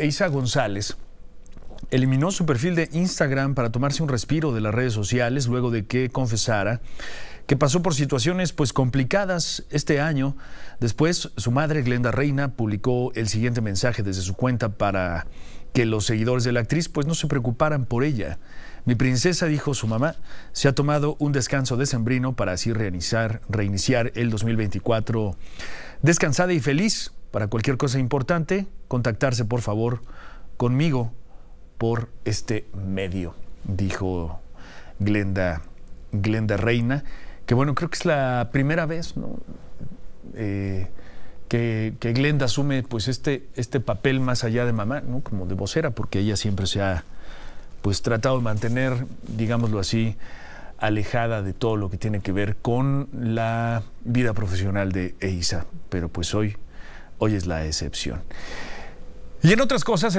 Eisa González eliminó su perfil de Instagram para tomarse un respiro de las redes sociales luego de que confesara que pasó por situaciones pues complicadas este año. Después su madre Glenda Reina publicó el siguiente mensaje desde su cuenta para que los seguidores de la actriz pues no se preocuparan por ella. Mi princesa, dijo su mamá, se ha tomado un descanso de sembrino para así reiniciar, reiniciar el 2024 descansada y feliz. Para cualquier cosa importante, contactarse por favor conmigo por este medio, dijo Glenda, Glenda Reina, que bueno, creo que es la primera vez eh, que, Glenda asume pues este, este papel más allá de mamá, ¿no? como de vocera, porque ella siempre se ha pues tratado de mantener, digámoslo así, alejada de todo lo que tiene que ver con la vida profesional de EISA, pero pues hoy hoy es la excepción. Y en otras cosas,